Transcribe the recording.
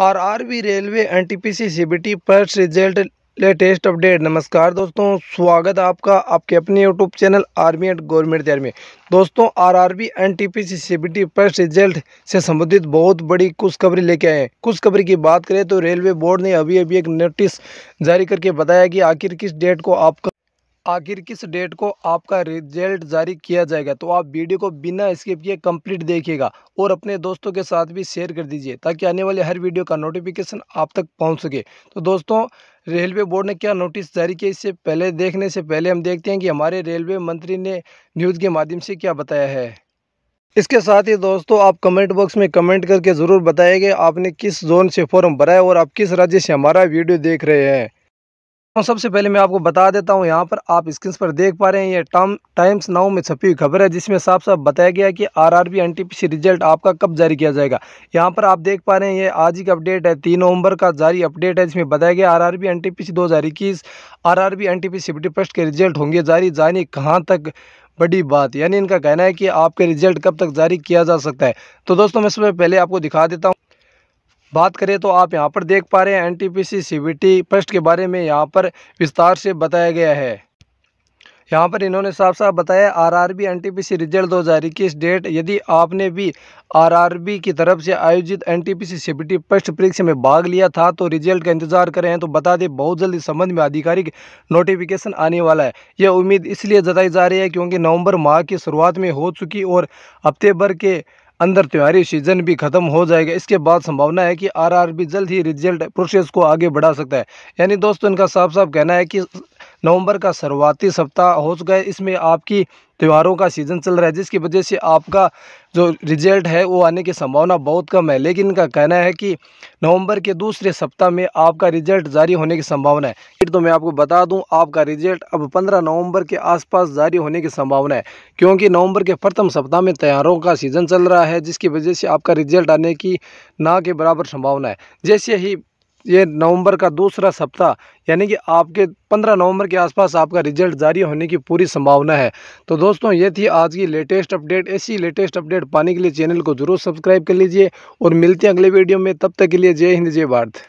RRB railway NTPC CBT first result latest update नमस्कार दोस्तों स्वागत आपका आपके अपने YouTube channel army and government तैयारी में दोस्तों RRB NTPC CBT first result से संबंधित बहुत बड़ी खुशखबरी लेके आए हैं खुशखबरी की बात करें तो रेलवे बोर्ड ने अभी अभी एक नोटिस जारी करके बताया कि आखिर किस डेट को आपका आखिर किस डेट को आपका रिजल्ट जारी किया जाएगा तो आप वीडियो को बिना स्किप किए कंप्लीट देखिएगा और अपने दोस्तों के साथ भी शेयर कर दीजिए ताकि आने वाले हर वीडियो का नोटिफिकेशन आप तक पहुंच सके तो दोस्तों रेलवे बोर्ड ने क्या नोटिस जारी किया इससे पहले देखने से पहले हम देखते हैं कि हमारे रेलवे मंत्री ने न्यूज़ के माध्यम से क्या बताया है इसके साथ ही दोस्तों आप कमेंट बॉक्स में कमेंट करके ज़रूर बताएंगे आपने किस जोन से फॉर्म भरा है और आप किस राज्य से हमारा वीडियो देख रहे हैं तो सबसे पहले मैं आपको बता देता हूं यहां पर आप स्क्रीन पर देख पा रहे हैं ये टाइम्स नाउ में छपी हुई खबर है जिसमें साफ साफ बताया गया कि आरआरबी एनटीपीसी रिजल्ट आपका कब जारी किया जाएगा यहां पर आप देख पा रहे हैं ये आज ही का अपडेट है तीन नवंबर का जारी अपडेट है जिसमें बताया गया R RRB NTPC 2021 RRB NTPC ब्रिटिस्ट के रिजल्ट होंगे जारी जानी कहाँ तक बड़ी बात यानी इनका कहना है कि आपके रिजल्ट कब तक जारी किया जा सकता है तो दोस्तों मैं सबसे पहले आपको दिखा देता हूँ बात करें तो आप यहाँ पर देख पा रहे हैं एनटीपीसी सीबीटी फर्स्ट के बारे में यहाँ पर विस्तार से बताया गया है यहाँ पर इन्होंने साफ साफ बताया आरआरबी एनटीपीसी रिजल्ट दो हज़ार इक्कीस डेट यदि आपने भी आरआरबी की तरफ से आयोजित एनटीपीसी सीबीटी फर्स्ट परीक्षा में भाग लिया था तो रिजल्ट का इंतजार करें तो बता दें बहुत जल्द इस संबंध में आधिकारिक नोटिफिकेशन आने वाला है यह उम्मीद इसलिए जताई जा रही है क्योंकि नवम्बर माह की शुरुआत में हो चुकी और हफ्ते भर के अंदर त्योहारी सीजन भी खत्म हो जाएगा इसके बाद संभावना है कि आरआरबी जल्द ही रिजल्ट प्रोसेस को आगे बढ़ा सकता है यानी दोस्तों इनका साफ साफ कहना है कि नवंबर का शुरुआती सप्ताह हो चुका है इसमें आपकी त्योहारों का सीज़न चल रहा है जिसकी वजह से आपका जो रिजल्ट है वो आने की संभावना बहुत कम है लेकिन इनका कहना है कि नवंबर के दूसरे सप्ताह में आपका रिजल्ट जारी होने की संभावना है तो मैं आपको बता दूं आपका रिजल्ट अब 15 नवंबर के आसपास जारी होने की संभावना है क्योंकि नवंबर के प्रथम सप्ताह में त्योहारों का सीज़न चल रहा है जिसकी वजह से आपका रिजल्ट आने की ना के बराबर संभावना है जैसे ही ये नवंबर का दूसरा सप्ताह यानी कि आपके 15 नवंबर के आसपास आपका रिजल्ट जारी होने की पूरी संभावना है तो दोस्तों ये थी आज की लेटेस्ट अपडेट ऐसी लेटेस्ट अपडेट पाने के लिए चैनल को जरूर सब्सक्राइब कर लीजिए और मिलते हैं अगले वीडियो में तब तक के लिए जय हिंद जय भारत